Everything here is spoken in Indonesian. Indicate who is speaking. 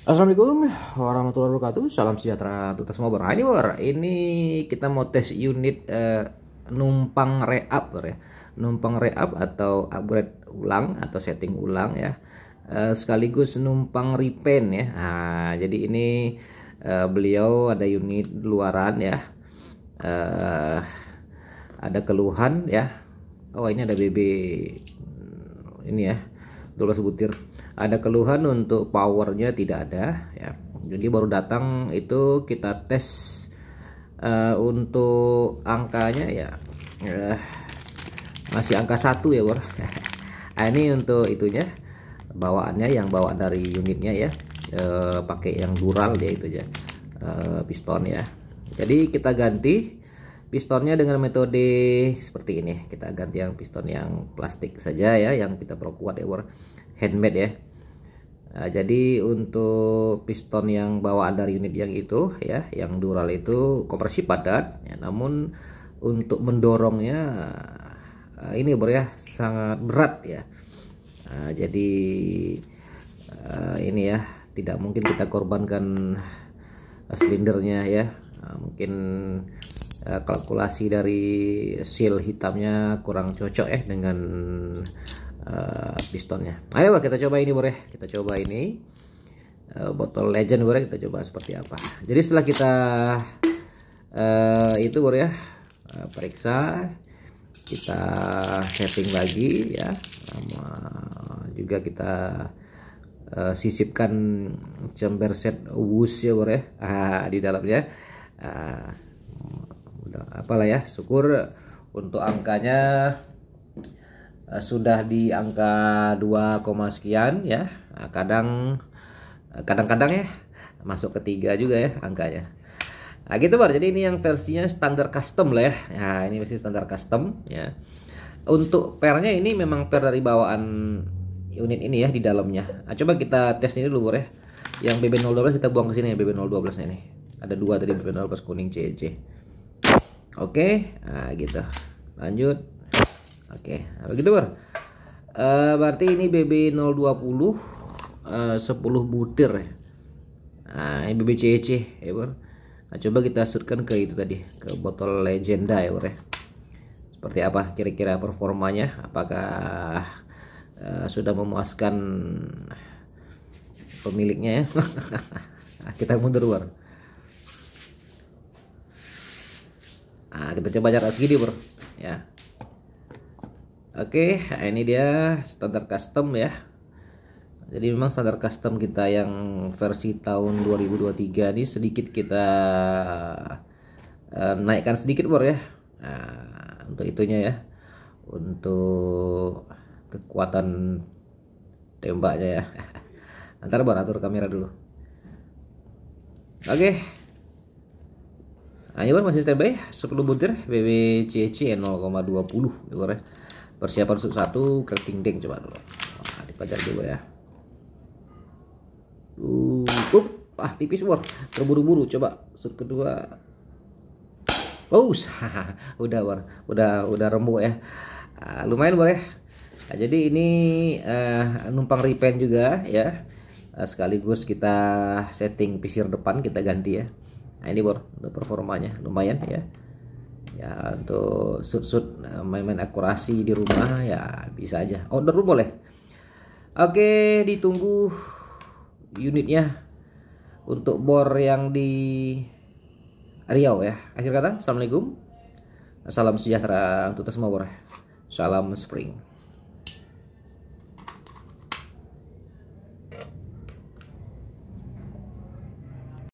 Speaker 1: Assalamualaikum warahmatullahi wabarakatuh. Salam sejahtera untuk semua Nah, ini ini kita mau tes unit uh, numpang up ya. Numpang re-up atau upgrade ulang atau setting ulang ya. Uh, sekaligus numpang repaint ya. Nah, jadi ini uh, beliau ada unit luaran ya. Uh, ada keluhan ya. Oh, ini ada BB ini ya 12 butir ada keluhan untuk powernya tidak ada ya jadi baru datang itu kita tes uh, untuk angkanya ya uh, masih angka satu ya bor nah, ini untuk itunya bawaannya yang bawa dari unitnya ya uh, pakai yang dural dia itu ya uh, piston ya jadi kita ganti pistonnya dengan metode seperti ini kita ganti yang piston yang plastik saja ya yang kita perkuat ya handmade ya nah, jadi untuk piston yang bawaan dari unit yang itu ya yang dural itu kompresi padat ya, namun untuk mendorongnya eh, ini bro ya sangat berat ya nah, jadi eh, ini ya tidak mungkin kita korbankan eh, silindernya ya nah, mungkin Eh, kalkulasi dari seal hitamnya kurang cocok ya dengan uh, pistonnya ayo bro, kita coba ini boleh ya. kita coba ini uh, botol legend boleh ya. kita coba seperti apa jadi setelah kita uh, itu boleh ya uh, periksa kita setting lagi ya sama juga kita uh, sisipkan chamber set wus ya boleh ya. ah, uh, di dalamnya uh, apalah ya syukur untuk angkanya eh, sudah di angka 2, sekian ya nah, kadang eh, kadang-kadang ya masuk ketiga juga ya angkanya nah gitu bar jadi ini yang versinya standar custom lah ya nah ini versi standar custom ya untuk pernya ini memang per dari bawaan unit ini ya di dalamnya nah, coba kita tes ini dulu ya yang BB012 kita buang ke sini ya BB012 ini ada dua tadi BB012 kuning CC oke okay? nah gitu lanjut oke okay. nah, begitu ber uh, eh, berarti ini BB 020 uh, 10 butir ya nah ini BBCC, CEC ya ber nah, coba kita surtkan ke itu tadi ke botol legenda ya ber ya. seperti apa kira-kira performanya apakah uh, sudah memuaskan pemiliknya ya kita mundur ber nah kita coba jarak segini bro ya oke ini dia standar custom ya jadi memang standar custom kita yang versi tahun 2023 ini sedikit kita uh, naikkan sedikit bor ya nah, untuk itunya ya untuk kekuatan tembaknya ya antara bor atur kamera dulu oke okay. Nah, bang masih standby 10 butir BBCC 0,20 ya, ya, ya. Persiapan untuk satu kering ding coba dulu. Nah, dipajar dulu ya. Uh, up. ah tipis buat Terburu-buru coba set kedua. Oh, udah war Udah udah remuk ya. Uh, lumayan boleh ya. Nah, jadi ini uh, numpang repaint juga ya. Uh, sekaligus kita setting pisir depan kita ganti ya nah, ini bor untuk performanya lumayan ya ya untuk sud-sud eh, main-main akurasi di rumah ya bisa aja oh, order dulu boleh oke ditunggu unitnya untuk bor yang di Riau ya akhir kata Assalamualaikum salam sejahtera untuk semua bor salam spring